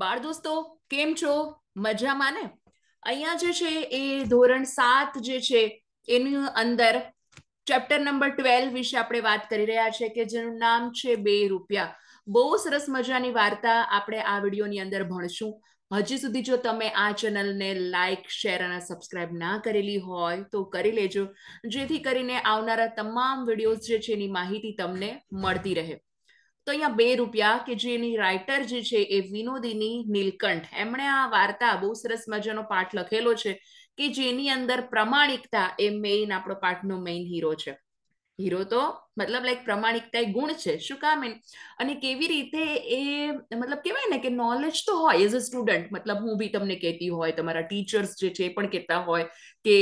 બાળ દોસ્તો કેમ છો મજામાં ને અહીંયા જે છે એ ધોરણ સાત જે છે એની અંદર ચેપ્ટર નંબર ટ્વેલ્વ વિશે આપણે વાત કરી રહ્યા છે કે જેનું નામ છે બે રૂપિયા બહુ સરસ મજાની વાર્તા આપણે આ વિડીયોની અંદર ભણશું હજી સુધી જો તમે આ ચેનલને લાઇક શેર અને સબસ્ક્રાઇબ ના કરેલી હોય તો કરી લેજો જેથી કરીને આવનારા તમામ વિડીયોઝ જે છે એની માહિતી તમને મળતી રહે તો અહીંયા બે રૂપિયા કે જે એની રાઇટર જે છે એ વિનોદિની નીલકંઠ એમણે આ વાર્તા બહુ સરસ મજાનો પાઠ લખેલો છે કે જેની અંદર પ્રમાણિકતા એ મેઇન આપણો પાઠનો મેઇન હીરો છે હીરો તો મતલબ લાઈક પ્રમાણિકતા એ ગુણ છે શું કામ અને કેવી રીતે એ મતલબ કહેવાય ને કે નોલેજ તો હોય એઝ અ સ્ટુડન્ટ મતલબ હું બી તમને કહેતી હોય તમારા ટીચર્સ જે છે એ પણ કહેતા હોય કે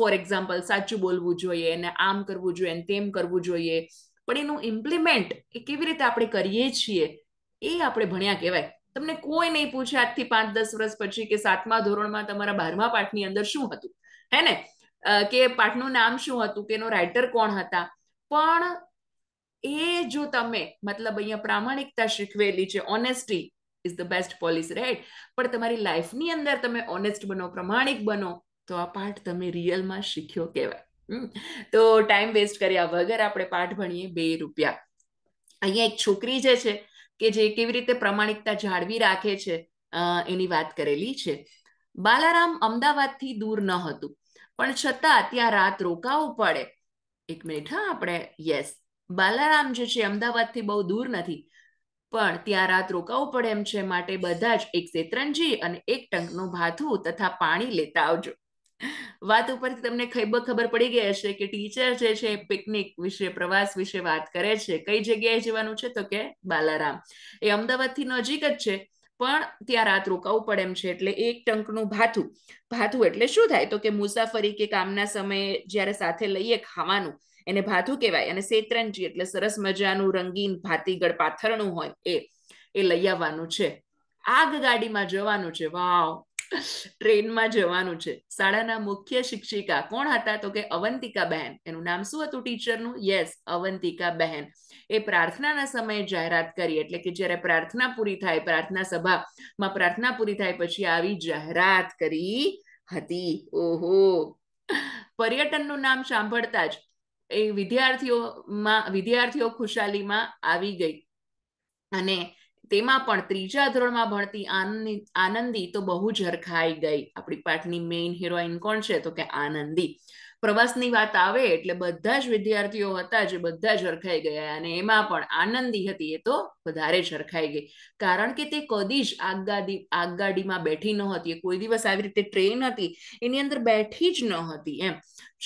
ફોર એક્ઝામ્પલ સાચું બોલવું જોઈએ ને આમ કરવું જોઈએ ને તેમ કરવું જોઈએ પણ એનું ઇમ્પ્લિમેન્ટ એ કેવી રીતે આપણે કરીએ છીએ એ આપણે ભણ્યા કહેવાય તમને કોઈ નહીં પૂછે આજથી પાંચ દસ વર્ષ પછી કે સાતમા ધોરણમાં તમારા બારમા પાઠની અંદર શું હતું હે ને કે પાઠનું નામ શું હતું કે એનો રાઇટર કોણ હતા પણ એ જો તમે મતલબ અહીંયા પ્રામાણિકતા શીખવેલી છે honesty is the best policy right પણ તમારી લાઈફની અંદર તમે ઓનેસ્ટ બનો પ્રમાણિક બનો તો આ પાઠ તમે રિયલમાં શીખ્યો કહેવાય તો ટાઈમ વેસ્ટ કર્યા વગર આપણે પાઠ ભણીએ બે રૂપિયા અહીંયા એક છોકરી જે છે કે જે કેવી રીતે પ્રમાણિકતા જાળવી રાખે છે એની વાત કરેલી છે બાલારામ અમદાવાદથી દૂર ન હતું પણ છતાં ત્યાં રાત રોકાવું પડે એક મિનિટ હા આપણે યસ બાલારામ જે છે અમદાવાદથી બહુ દૂર નથી પણ ત્યાં રાત રોકાવું પડે એમ છે માટે બધા જ એક શેતરંજી અને એક ટંકનું ભાથું તથા પાણી લેતા આવજો વાત ઉપરથી તમને ખબર ખબર પડી ગઈ હશે કે ટીચર જે છે પિકનિક વિશે પ્રવાસ વિશે વાત કરે છે કઈ જગ્યાએ જવાનું છે તો કે બાલારામ એ અમદાવાદથી નજીક જ છે પણ ત્યાં રાત રોકાવું પડે એમ છે એટલે એક ટંકનું ભાથું ભાથું એટલે શું થાય તો કે મુસાફરી કે કામના સમયે જ્યારે સાથે લઈએ ખાવાનું એને ભાથું કહેવાય અને સેત્રંજી એટલે સરસ મજાનું રંગીન ભાતીગળ પાથરણું હોય એ એ લઈ આવવાનું છે આગ ગાડીમાં જવાનું છે વાવ ટ્રેનમાં જવાનું છે શાળાના મુખ્ય શિક્ષિકા કોણ હતા તો કે અવંતિકા બહેન એનું નામ શું હતું ટીચરનું યસ અવંતિકા બહેન એ પ્રાર્થનાના સમયે જાહેરાત કરી એટલે કે જ્યારે પ્રાર્થના પૂરી થાય પ્રાર્થના સભામાં પ્રાર્થના પૂરી થાય પછી આવી જાહેરાત કરી હતી ઓહો પર્યટનનું નામ સાંભળતા જ એ વિદ્યાર્થીઓમાં વિદ્યાર્થીઓ ખુશાલીમાં આવી ગઈ અને તેમાં પણ ત્રીજા ધોરણમાં ભણતી આનંદી આનંદી તો બહુ ઝરખાઈ ગઈ આપણી પાઠની મેઇન હિરોઈન કોણ છે તો કે આનંદી પ્રવાસની વાત આવે એટલે બધા જ વિદ્યાર્થીઓ હતા જે બધા ઝરખાઈ ગયા અને એમાં પણ આનંદી હતી એ તો વધારે ઝરખાઈ ગઈ કારણ કે તે કદી જ આગગાડી આગગાડીમાં બેઠી ન નહોતી કોઈ દિવસ આવી રીતે ટ્રેન હતી એની અંદર બેઠી જ ન હતી એમ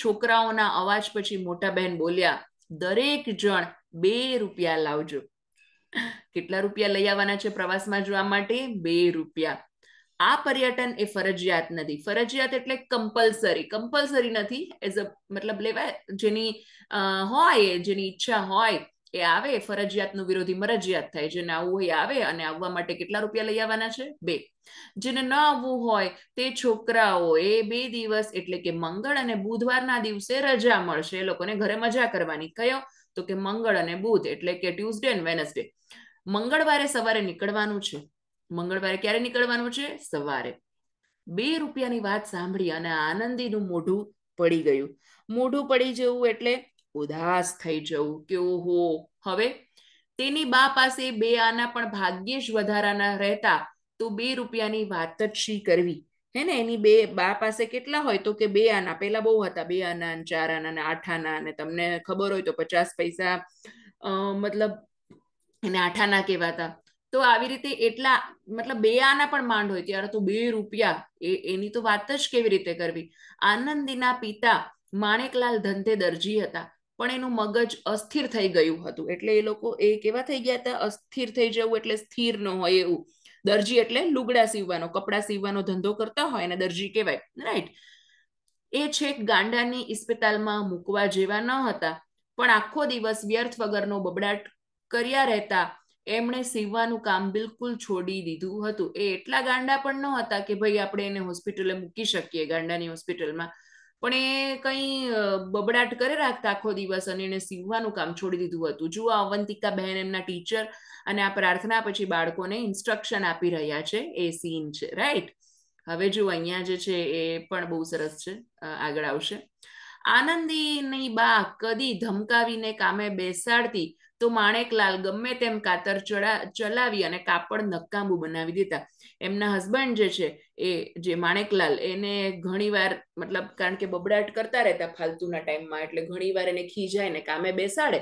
છોકરાઓના અવાજ પછી મોટા બહેન બોલ્યા દરેક જણ બે રૂપિયા લાવજો કેટલા રૂપિયા લઈ આવવાના છે પ્રવાસમાં જવા માટે બે રૂપિયા આ પર્યટન એ ફરજિયાત નથી ફરજિયાત એટલે કમ્પલસરી કમ્પલસરી નથી એઝ અ મતલબ લેવાય જેની હોય જેની ઈચ્છા હોય એ આવે ફરજિયાતનું વિરોધી મરજિયાત થાય જેને આવવું હોય આવે અને આવવા માટે કેટલા રૂપિયા લઈ આવવાના છે બે જેને ન આવવું હોય તે છોકરાઓ એ બે દિવસ એટલે કે મંગળ અને બુધવારના દિવસે રજા મળશે એ લોકોને ઘરે મજા કરવાની કયો તો કે મંગળ અને બુધ એટલે કે ટ્યુઝડે અને વેનસડે મંગળવારે સવારે નીકળવાનું છે મંગળવારે ક્યારે નીકળવાનું છે સવારે બે રૂપિયાની વાત સાંભળી અને આનંદીનું મોઢું પડી ગયું મોઢું પડી જવું એટલે ઉદાસ થઈ જવું કે ઓહો હવે તેની બા પાસે બે આના પણ ભાગ્યે જ વધારાના રહેતા તો બે રૂપિયાની વાત જ શી કરવી હે ને એની બે બા પાસે કેટલા હોય તો કે બે આના પહેલા બહુ હતા બે આના ચાર આના આઠ આના અને તમને ખબર હોય તો પચાસ પૈસા મતલબ એને આઠ આના કહેવાતા તો આવી રીતે એટલા મતલબ બે આના પણ માંડ હોય ત્યારે તો બે રૂપિયા એ એની તો વાત જ કેવી રીતે કરવી આનંદીના પિતા માણેકલાલ ધંધે દરજી હતા પણ એનું મગજ અસ્થિર થઈ ગયું હતું એટલે એ લોકો એ કેવા થઈ ગયા હતા અસ્થિર થઈ જવું એટલે સ્થિર ન હોય એવું દરજી એટલે લુગડા સીવવાનો કપડા સીવવાનો ધંધો કરતા હોય એને દરજી કહેવાય રાઈટ એ છેક ગાંડાની ઇસ્પિતાલમાં મૂકવા જેવા ન હતા પણ આખો દિવસ વ્યર્થ વગરનો બબડાટ કર્યા રહેતા એમણે સીવવાનું કામ બિલકુલ છોડી દીધું હતું એ એટલા ગાંડા પણ ન હતા કે ભાઈ આપણે એને હોસ્પિટલે મૂકી શકીએ ગાંડાની હોસ્પિટલમાં પણ એ કંઈ બબડાટ કરે રાખતા આખો દિવસ અને એને સીવવાનું કામ છોડી દીધું હતું જુઓ અવંતિકા બહેન એમના ટીચર અને આ પ્રાર્થના પછી બાળકોને ઇન્સ્ટ્રક્શન આપી રહ્યા છે એ સીન છે રાઈટ હવે જો અહીંયા જે છે એ પણ બહુ સરસ છે આગળ આવશે આનંદીની બા કદી ધમકાવીને કામે બેસાડતી તો માણેકલાલ ગમે તેમ કાતર ચડા ચલાવી અને કાપડ નકામું બનાવી દેતા એમના હસબન્ડ જે છે એ જે માણેકલાલ એને ઘણીવાર મતલબ કારણ કે બબડાટ કરતા રહેતા ફાલતુના ટાઈમમાં એટલે ઘણીવાર એને ખીજાય ને કામે બેસાડે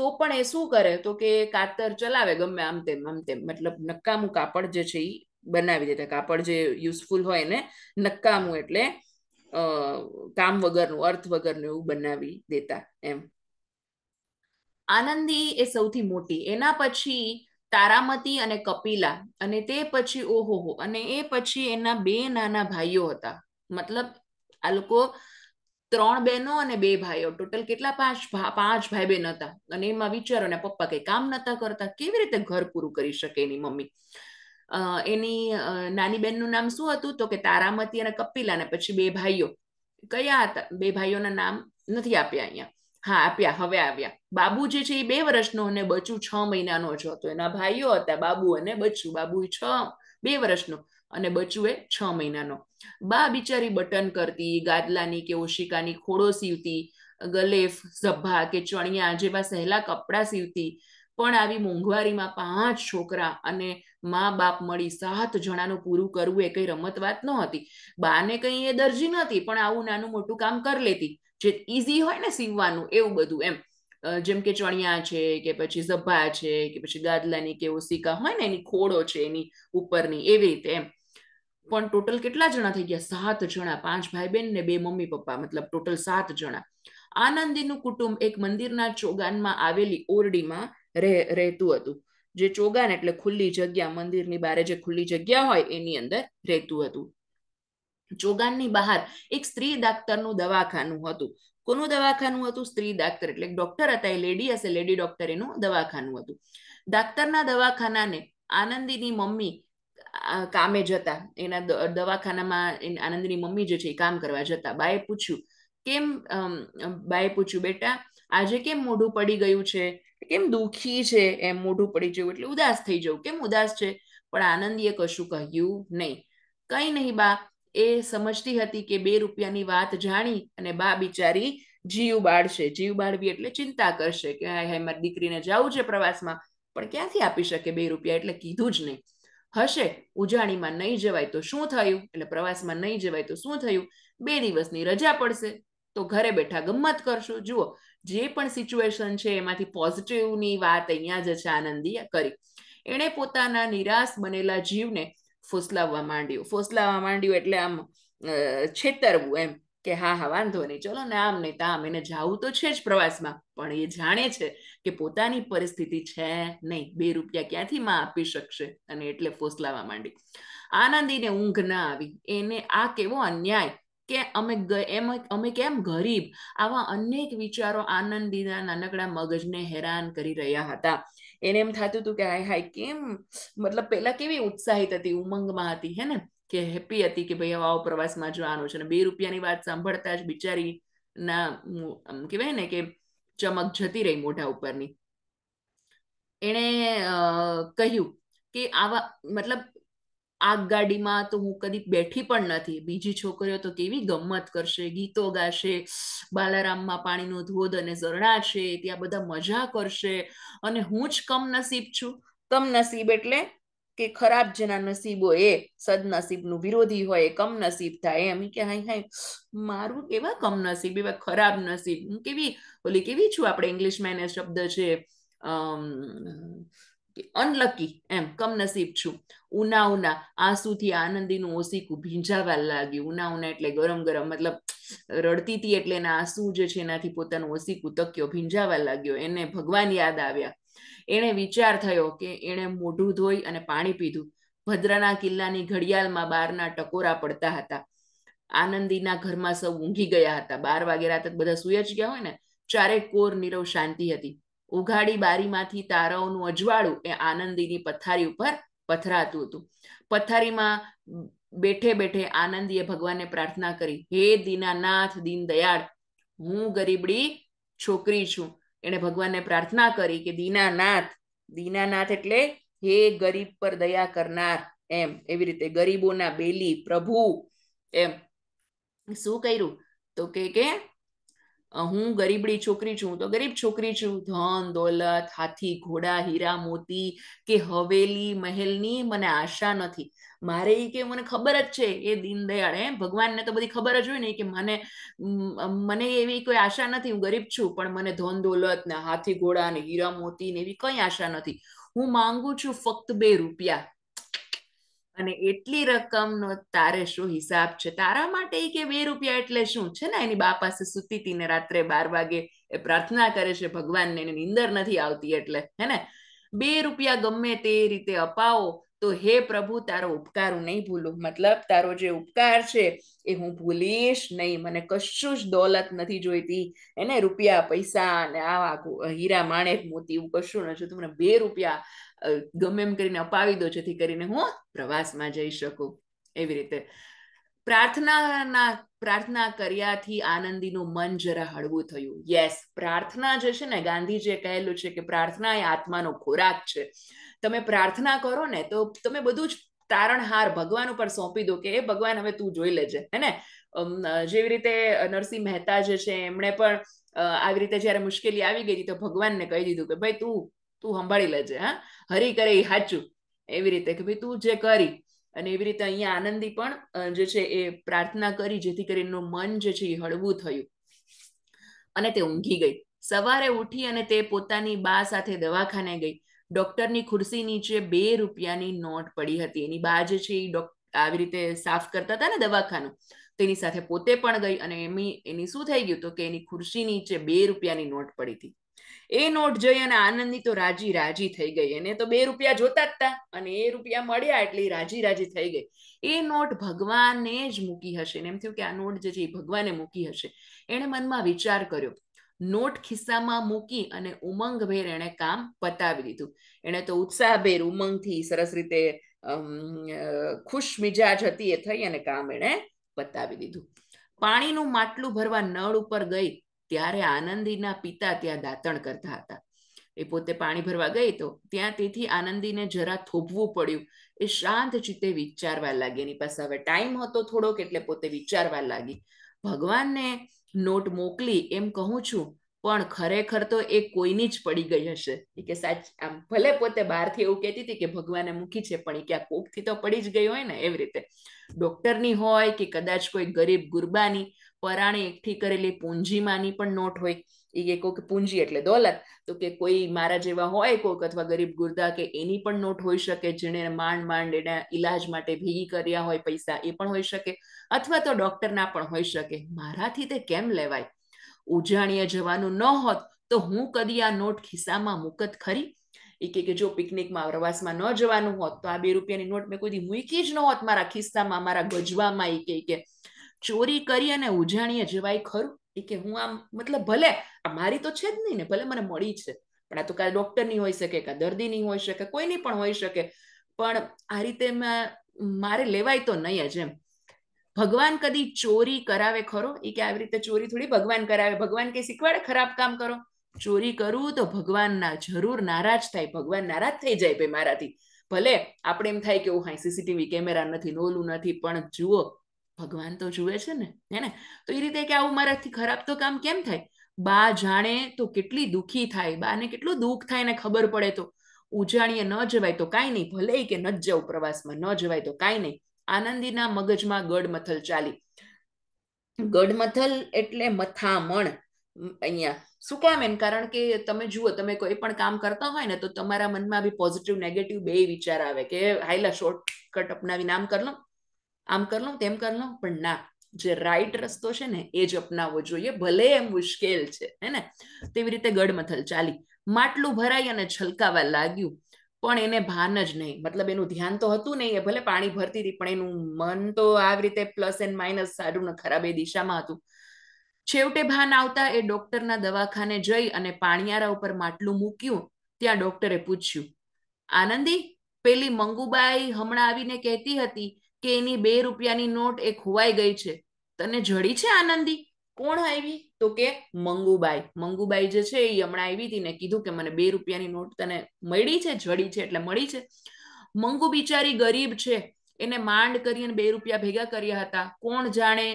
તો પણ એ શું કરે તો કે કાતર ચલાવે ગમે આમ તેમ આમ તેમ મતલબ નકામું કાપડ જે છે એ બનાવી દેતા કાપડ જે યુઝફુલ હોય એને નકામું એટલે કામ વગરનું અર્થ વગરનું એવું બનાવી દેતા એમ આનંદી એ સૌથી મોટી એના પછી તારામતી અને કપિલા અને તે પછી ઓહોહો અને એ પછી એના બે નાના ભાઈઓ હતા મતલબ આ લોકો ત્રણ બહેનો અને બે ભાઈઓ ટોટલ કેટલા પાંચ પાંચ ભાઈ બહેન હતા અને એમાં વિચારો ને પપ્પા કઈ કામ નતા કરતા કેવી રીતે ઘર પૂરું કરી શકે એની મમ્મી એની નાની બહેનનું નામ શું હતું તો કે તારામતી અને કપિલા ને પછી બે ભાઈઓ કયા હતા બે ભાઈઓના નામ નથી આપ્યા અહીંયા હા આપ્યા હવે આવ્યા બાબુ જે છે એ બે વર્ષનો અને બચુ છ મહિનાનો જ હતો એના ભાઈઓ હતા બાબુ અને બચુ બાબુ છ બે વર્ષનો અને એ છ મહિનાનો બા બિચારી બટન કરતી ગાદલાની કે ઓશિકાની ખોડો સીવતી ગલેફ ઝભ્ભા કે ચણિયા જેવા સહેલા કપડાં સીવતી પણ આવી મોંઘવારીમાં પાંચ છોકરા અને મા બાપ મળી સાત જણાનું પૂરું કરવું એ કઈ રમત વાત નહોતી બાને કંઈ એ દરજી નહોતી પણ આવું નાનું મોટું કામ કરી લેતી જે ઇઝી હોય ને સીવવાનું એવું બધું એમ જેમ કે ચણિયા છે કે પછી ઝભ્ભા છે કે પછી ગાદલાની કે એવો સિક્કા હોય ને એની ખોડો છે એની ઉપરની એવી રીતે એમ પણ ટોટલ કેટલા જણા થઈ ગયા સાત જણા પાંચ ભાઈ બહેન ને બે મમ્મી પપ્પા મતલબ ટોટલ સાત જણા આનંદીનું કુટુંબ એક મંદિરના ચોગાનમાં આવેલી ઓરડીમાં રહેતું હતું જે ચોગાન એટલે ખુલ્લી જગ્યા મંદિરની બારે જે ખુલ્લી જગ્યા હોય એની અંદર રહેતું હતું ચોગાનની બહાર એક સ્ત્રી ડાક્ટરનું દવાખાનું હતું કોનું દવાખાનું હતું સ્ત્રી ડાક્ટર એટલે ડોક્ટર હતા એ લેડી હશે લેડી ડોક્ટર એનું દવાખાનું હતું ડાક્ટરના દવાખાનાને આનંદીની મમ્મી કામે જતા એના દવાખાનામાં આનંદની મમ્મી જે છે એ કામ કરવા જતા બાએ પૂછ્યું કેમ બાએ પૂછ્યું બેટા આજે કેમ મોઢું પડી ગયું છે કેમ દુઃખી છે એમ મોઢું પડી જવું એટલે ઉદાસ થઈ જવું કેમ ઉદાસ છે પણ આનંદીએ કશું કહ્યું નહીં કંઈ નહીં બા એ સમજતી હતી કે બે રૂપિયાની વાત જાણી અને બા બિચારી જીવ બાળશે જીવ બાળવી એટલે ચિંતા કરશે કે હાય હાય મારી દીકરીને જવું છે પ્રવાસમાં પણ ક્યાંથી આપી શકે બે રૂપિયા એટલે કીધું જ નહીં હશે ઉજાણીમાં નહીં જવાય તો શું થયું એટલે પ્રવાસમાં નહીં જવાય તો શું થયું બે દિવસની રજા પડશે તો ઘરે બેઠા ગમત કરશો જુઓ જે પણ સિચ્યુએશન છે એમાંથી પોઝિટિવની વાત અહીંયા જ છે આનંદી કરી એણે પોતાના નિરાશ બનેલા જીવને ફોસલાવવા માંડ્યું ફોસલાવવા માંડ્યું એટલે આમ છેતરવું એમ કે હા હા વાંધો નહીં ચલો ને આમ નહીં તામ એને જવું તો છે જ પ્રવાસમાં પણ એ જાણે છે કે પોતાની પરિસ્થિતિ છે નહીં બે રૂપિયા ક્યાંથી માં આપી શકશે અને એટલે ફોસલાવા માંડી આનંદીને ઊંઘ ના આવી એને આ કેવો અન્યાય કે અમે એમ અમે કેમ ગરીબ આવા અનેક વિચારો આનંદીના નાનકડા મગજને હેરાન કરી રહ્યા હતા એને એમ થતું હતું કે હાય હાય કેમ મતલબ પેલા કેવી ઉત્સાહિત હતી ઉમંગમાં હતી હે ને કે હેપી હતી કે ભાઈ આવો પ્રવાસમાં જવાનું છે અને બે રૂપિયાની વાત સાંભળતા જ બિચારી ના કહેવાય ને કે ચમક જતી રહી મોઢા ઉપરની એણે કહ્યું કે આવા મતલબ ગાડીમાં તો હું કદી બેઠી પણ નથી બીજી છોકરીઓ તો કેવી ગમત કરશે ગીતો ગાશે બાલારામમાં પાણીનો ધોધ અને ઝરણા છે ત્યાં બધા મજા કરશે અને હું જ કમનસીબ છું કમનસીબ એટલે કે ખરાબ જેના નસીબો એ સદનસીબનું વિરોધી હોય કમનસીબ થાય એમ કે હાય હાય મારું કેવા કમનસીબ એવા ખરાબ નસીબ હું કેવી ઓલી કેવી છું આપણે ઇંગ્લિશમાં એને શબ્દ છે અમ કે અનલકી એમ કમનસીબ છું ઉના ઉના આંસુથી આનંદીનું ઓસીકું ભીંજાવા લાગ્યું ઉના ઉના એટલે ગરમ ગરમ મતલબ રડતી હતી એટલે એના આંસુ જે છે એનાથી પોતાનું ઓસીકું તક્યો ભીંજાવા લાગ્યો એને ભગવાન યાદ આવ્યા એને વિચાર થયો કે એણે મોઢું ધોઈ અને પાણી પીધું ભદ્રના કિલ્લાની ઘડિયાળમાં બારના ટકોરા પડતા હતા આનંદીના ઘરમાં સૌ ઊંઘી ગયા હતા બાર વાગે રાતે બધા સૂઈ જ ગયા હોય ને ચારે કોર નીરવ શાંતિ હતી ઉઘાડી બારીમાંથી તારાઓનું અજવાળું એ આનંદીની પથારી ઉપર પથરાતું હતું પથારીમાં બેઠે બેઠે આનંદીએ ભગવાનને પ્રાર્થના કરી હે દીનાનાથ દીન દયાળ હું ગરીબડી છોકરી છું એણે ભગવાનને પ્રાર્થના કરી કે દીનાનાથ દીનાનાથ એટલે હે ગરીબ પર દયા કરનાર એમ એવી રીતે ગરીબોના બેલી પ્રભુ એમ શું કર્યું તો કે કે હું ગરીબડી છોકરી છું તો ગરીબ છોકરી છું ધન દોલત હાથી ઘોડા હીરા મોતી કે હવેલી મહેલની મને આશા નથી મારે એ કે મને ખબર જ છે એ દીનદયાળ એ ભગવાનને તો બધી ખબર જ હોય ને કે મને મને એવી કોઈ આશા નથી હું ગરીબ છું પણ મને ધન દોલત ને હાથી ઘોડા ને હીરા મોતી ને એવી કઈ આશા નથી હું માંગુ છું ફક્ત બે રૂપિયા અને એટલી રકમનો તારે શું હિસાબ છે તારા માટે કે બે રૂપિયા એટલે શું છે ને એની બા પાસે સૂતી રાત્રે બાર વાગે એ પ્રાર્થના કરે છે ભગવાનને એને નીંદર નથી આવતી એટલે હે ને બે રૂપિયા ગમે તે રીતે અપાવો તો હે પ્રભુ તારો ઉપકાર હું નહીં ભૂલું મતલબ તારો જે ઉપકાર છે એ હું ભૂલીશ નહીં મને કશું જ દોલત નથી જોઈતી એને રૂપિયા પૈસા ને આવા હીરા માણેક મોતી એવું કશું નથી તું મને બે રૂપિયા ગમે એમ કરીને અપાવી દો જેથી કરીને હું પ્રવાસમાં જઈ શકું એવી રીતે પ્રાર્થનાના પ્રાર્થના કર્યાથી આનંદીનું મન જરા હળવું થયું યસ પ્રાર્થના જે છે ને ગાંધીજીએ કહેલું છે કે પ્રાર્થના એ આત્માનો ખોરાક છે તમે પ્રાર્થના કરો ને તો તમે બધું જ તારણહાર ભગવાન ઉપર સોંપી દો કે એ ભગવાન હવે તું જોઈ લેજે હે ને જેવી રીતે નરસિંહ મહેતા જે છે એમણે પણ આવી રીતે જ્યારે મુશ્કેલી આવી ગઈ તો ભગવાનને કહી દીધું કે ભાઈ તું તું સંભાળી લેજે હા હરી કરે એ સાચું એવી રીતે કે ભાઈ તું જે કરી અને એવી રીતે અહીંયા આનંદી પણ જે છે એ પ્રાર્થના કરી જેથી કરીનું મન જે છે એ હળવું થયું અને તે ઊંઘી ગઈ સવારે ઉઠી અને તે પોતાની બા સાથે દવાખાને ગઈ ડોક્ટરની ખુરશી નીચે બે રૂપિયાની નોટ પડી હતી એની બા જે છે એ આવી રીતે સાફ કરતા હતા ને દવાખાનું તેની સાથે પોતે પણ ગઈ અને એમી એની શું થઈ ગયું તો કે એની ખુરશી નીચે બે રૂપિયાની નોટ પડી હતી એ નોટ જોઈ અને આનંદની તો રાજી રાજી થઈ ગઈ એને તો બે રૂપિયા જોતા જ હતા અને એ રૂપિયા મળ્યા એટલે રાજી રાજી થઈ ગઈ એ નોટ ભગવાને જ મૂકી હશે ને એમ થયું કે આ નોટ જે છે એ ભગવાને મૂકી હશે એણે મનમાં વિચાર કર્યો નોટ ખિસ્સામાં મૂકી અને ઉમંગભેર એણે કામ પતાવી દીધું એણે તો ઉત્સાહભેર ઉમંગથી સરસ રીતે ખુશ મિજાજ હતી એ થઈ અને કામ એણે પતાવી દીધું પાણીનું માટલું ભરવા નળ ઉપર ગઈ ત્યારે આનંદીના પિતા ત્યાં દાંતણ કરતા હતા એ પોતે પાણી ભરવા ગઈ તો ત્યાં તેથી આનંદીને જરા થોભવું પડ્યું એ શાંત ચિત્તે વિચારવા લાગી એની પાસે હવે ટાઈમ હતો થોડોક એટલે પોતે વિચારવા લાગી ભગવાનને નોટ મોકલી એમ કહું છું પણ ખરેખર તો એ કોઈની જ પડી ગઈ હશે કે સાચ આમ ભલે પોતે બહારથી એવું કહેતી હતી કે ભગવાને મૂકી છે પણ એ ક્યાં કોકથી તો પડી જ ગઈ હોય ને એવી રીતે ડોક્ટરની હોય કે કદાચ કોઈ ગરીબ ગુરબાની પરાણે એકઠી કરેલી પૂંજીમાંની પણ નોટ હોય એ કે કોઈક પૂંજી એટલે દોલત તો કે કોઈ મારા જેવા હોય કોઈક અથવા ગરીબ ગુરદા કે એની પણ નોટ હોઈ શકે જેણે માંડ માંડ એના ઈલાજ માટે ભેગી કર્યા હોય પૈસા એ પણ હોઈ શકે અથવા તો ડોક્ટરના પણ હોઈ શકે મારાથી તે કેમ લેવાય ઉજાણીએ જવાનું ન હોત તો હું કદી આ નોટ ખિસ્સામાં મુકત ખરી એ કે જો પિકનિકમાં પ્રવાસમાં ન જવાનું હોત તો આ બે રૂપિયાની નોટ મેં કોઈ મૂકી જ ન હોત મારા ખિસ્સામાં મારા ગજવામાં એ કે ચોરી કરી અને ઉજાણીએ જવાય ખરું એ કે હું આમ મતલબ ભલે આ મારી તો છે જ નહીં ને ભલે મને મળી છે પણ આ તો કાં ડોક્ટરની હોઈ શકે કાં દર્દીની હોઈ શકે કોઈની પણ હોઈ શકે પણ આ રીતે મારે લેવાય તો નહીં જ એમ ભગવાન કદી ચોરી કરાવે ખરો એ કે આવી રીતે ચોરી થોડી ભગવાન કરાવે ભગવાન કે શીખવાડે ખરાબ કામ કરો ચોરી કરવું તો ભગવાન ના જરૂર નારાજ થાય ભગવાન નારાજ થઈ જાય ભાઈ મારાથી ભલે આપણે એમ થાય કે ઓ હાઈ સીસીટીવી કેમેરા નથી નોલું નથી પણ જુઓ ભગવાન તો જુએ છે ને હે ને તો એ રીતે કે આવું મારાથી ખરાબ તો કામ કેમ થાય બા જાણે તો કેટલી દુઃખી થાય બાને કેટલું દુઃખ થાય ને ખબર પડે તો ઉજાણીએ ન જવાય તો કાંઈ નહીં ભલે કે ન જવું પ્રવાસમાં ન જવાય તો કાંઈ નહીં આનંદીના મગજમાં ગડમથલ ચાલી ગડમથલ એટલે મથામણ અહીંયા શું કામ એમ કારણ કે તમે જુઓ તમે કોઈ પણ કામ કરતા હોય ને તો તમારા મનમાં બી પોઝિટિવ નેગેટિવ બે વિચાર આવે કે હાઈલા શોર્ટકટ અપનાવીને આમ કરી લઉં આમ કરી લઉં તેમ કરી લઉં પણ ના જે રાઈટ રસ્તો છે ને એ જ અપનાવવો જોઈએ ભલે એ મુશ્કેલ છે હે ને તેવી રીતે ગડમથલ ચાલી માટલું ભરાઈ અને છલકાવા લાગ્યું પણ એને ભાન જ નહીં મતલબ એનું ધ્યાન તો હતું નહીં એ ભલે પાણી ભરતી હતી પણ એનું મન તો આવી રીતે પ્લસ એન્ડ માઇનસ સારું ને ખરાબ એ દિશામાં હતું છેવટે ભાન આવતા એ ડોક્ટરના દવાખાને જઈ અને પાણિયારા ઉપર માટલું મૂક્યું ત્યાં ડોક્ટરે પૂછ્યું આનંદી પેલી મંગુબાઈ હમણાં આવીને કહેતી હતી કે એની બે રૂપિયાની નોટ એ ખોવાઈ ગઈ છે તને જડી છે આનંદી કોણ આવી તો કે મંગુબાઈ મંગુબાઈ જે છે એ હમણાં આવી હતી ને કીધું કે મને બે રૂપિયાની નોટ તને મળી છે જડી છે એટલે મળી છે મંગુ બિચારી ગરીબ છે એને માંડ કરીને બે રૂપિયા ભેગા કર્યા હતા કોણ જાણે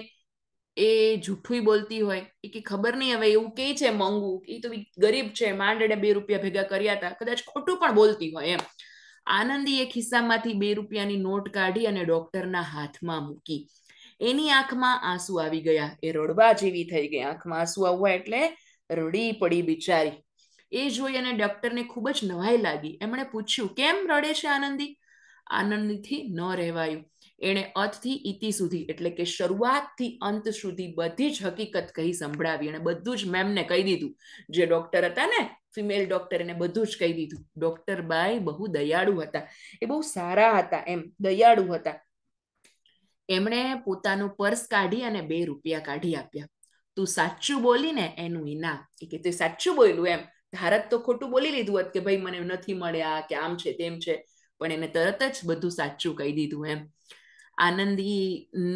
એ જૂઠું બોલતી હોય એ કે ખબર નહીં હવે એવું કે છે મંગુ એ તો ગરીબ છે માંડ એને બે રૂપિયા ભેગા કર્યા હતા કદાચ ખોટું પણ બોલતી હોય એમ આનંદી આનંદીએ ખિસ્સામાંથી બે રૂપિયાની નોટ કાઢી અને ડોક્ટરના હાથમાં મૂકી એની આંખમાં આંસુ આવી ગયા એ રડવા જેવી થઈ ગઈ આંખમાં આંસુ આવવા એટલે રડી પડી બિચારી એ જોઈ અને ડોક્ટરને ખૂબ જ નવાઈ લાગી એમણે પૂછ્યું કેમ રડે છે આનંદી આનંદથી ન રહેવાયું એણે અથથી ઇતિ સુધી એટલે કે શરૂઆતથી અંત સુધી બધી જ હકીકત કહી સંભળાવી અને બધું જ મેમને કહી દીધું જે ડોક્ટર હતા ને ફિમેલ ડોક્ટર એને બધું જ કહી દીધું ડોક્ટર બાય બહુ દયાળુ હતા એ બહુ સારા હતા એમ દયાળુ હતા એમણે પોતાનું પર્સ કાઢી અને બે રૂપિયા કાઢી આપ્યા તું સાચું બોલીને એનું ઈના એ કે તે સાચું બોલ્યું એમ ભારત તો ખોટું બોલી લીધું હોત કે ભાઈ મને નથી મળ્યા કે આમ છે તેમ છે પણ એને તરત જ બધું સાચું કહી દીધું એમ આનંદી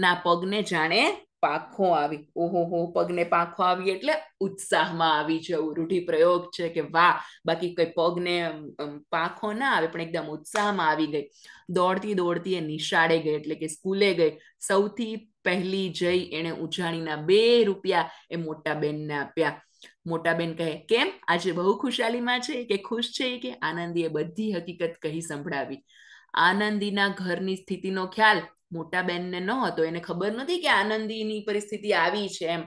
ના પગને જાણે પાંખો આવી ઓહો હો પગને પાંખો આવી એટલે ઉત્સાહમાં આવી જવું રૂઢિ પ્રયોગ છે કે વાહ બાકી કઈ પગને પાંખો ના આવે પણ એકદમ ઉત્સાહમાં આવી ગઈ દોડતી દોડતી એ નિશાળે ગઈ એટલે કે સ્કૂલે ગઈ સૌથી પહેલી જઈ એણે ઉજાણીના બે રૂપિયા એ મોટા બેનને આપ્યા મોટા બેન કહે કેમ આજે બહુ ખુશાલીમાં છે કે ખુશ છે કે આનંદીએ બધી હકીકત કહી સંભળાવી આનંદીના ઘરની સ્થિતિનો ખ્યાલ મોટા બેનને ન હતો એને ખબર નથી કે આનંદીની પરિસ્થિતિ આવી છે એમ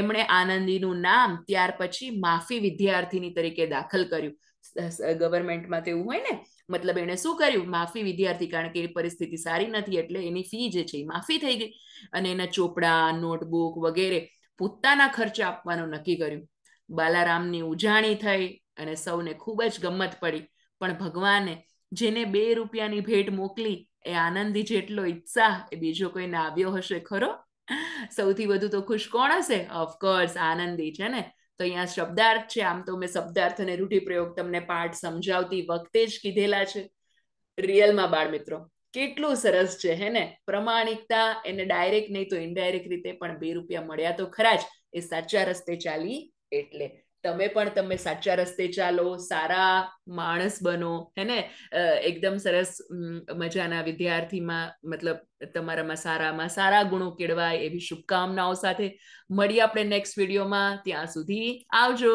એમણે આનંદીનું નામ ત્યાર પછી માફી વિદ્યાર્થીની તરીકે દાખલ કર્યું ગવર્મેન્ટમાં તેવું હોય ને મતલબ એણે શું કર્યું માફી વિદ્યાર્થી કારણ કે એ પરિસ્થિતિ સારી નથી એટલે એની ફી જે છે એ માફી થઈ ગઈ અને એના ચોપડા નોટબુક વગેરે પોતાના ખર્ચે આપવાનું નક્કી કર્યું બાલારામની ઉજાણી થઈ અને સૌને ખૂબ જ ગમત પડી પણ ભગવાને જેને બે રૂપિયાની ભેટ મોકલી એ આનંદી જેટલો ઉત્સાહ એ બીજો કોઈને આવ્યો હશે ખરો સૌથી વધુ તો ખુશ કોણ હશે ઓફકોર્સ આનંદી છે ને તો અહીંયા શબ્દાર્થ છે આમ તો મેં શબ્દાર્થ અને રૂઢિપ્રયોગ તમને પાઠ સમજાવતી વખતે જ કીધેલા છે રિયલમાં બાળ મિત્રો કેટલું સરસ છે હે ને પ્રમાણિકતા એને ડાયરેક્ટ નહીં તો ઇનડાયરેક્ટ રીતે પણ બે રૂપિયા મળ્યા તો ખરા જ એ સાચા રસ્તે ચાલી એટલે તમે પણ તમે સાચા રસ્તે ચાલો સારા માણસ બનો હે ને એકદમ સરસ મજાના વિદ્યાર્થીમાં મતલબ તમારામાં સારામાં સારા ગુણો કેળવાય એવી શુભકામનાઓ સાથે મળીએ આપણે નેક્સ્ટ વિડીયોમાં ત્યાં સુધી આવજો